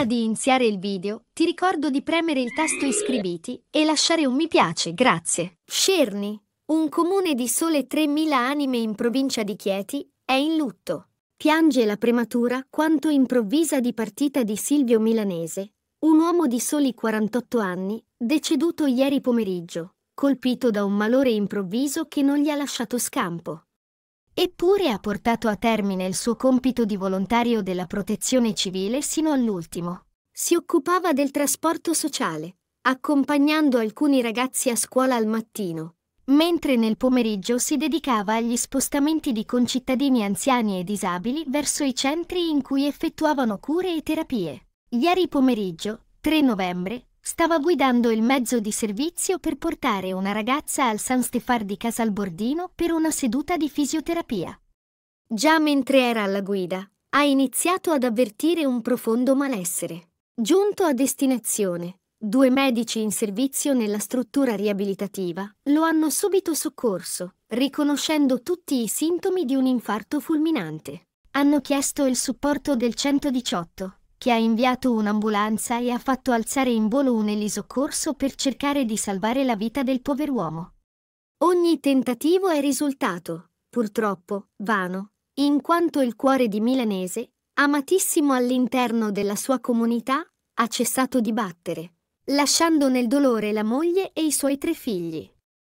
Prima di iniziare il video, ti ricordo di premere il tasto iscriviti e lasciare un mi piace, grazie. Scerni, un comune di sole 3.000 anime in provincia di Chieti, è in lutto. Piange la prematura quanto improvvisa di partita di Silvio Milanese, un uomo di soli 48 anni, deceduto ieri pomeriggio, colpito da un malore improvviso che non gli ha lasciato scampo. Eppure ha portato a termine il suo compito di volontario della protezione civile sino all'ultimo. Si occupava del trasporto sociale, accompagnando alcuni ragazzi a scuola al mattino, mentre nel pomeriggio si dedicava agli spostamenti di concittadini anziani e disabili verso i centri in cui effettuavano cure e terapie. Ieri pomeriggio, 3 novembre, stava guidando il mezzo di servizio per portare una ragazza al San Stefar di Casalbordino per una seduta di fisioterapia. Già mentre era alla guida, ha iniziato ad avvertire un profondo malessere. Giunto a destinazione, due medici in servizio nella struttura riabilitativa lo hanno subito soccorso, riconoscendo tutti i sintomi di un infarto fulminante. Hanno chiesto il supporto del 118, che ha inviato un'ambulanza e ha fatto alzare in volo un elisoccorso per cercare di salvare la vita del pover'uomo. Ogni tentativo è risultato, purtroppo, vano, in quanto il cuore di Milanese, amatissimo all'interno della sua comunità, ha cessato di battere, lasciando nel dolore la moglie e i suoi tre figli.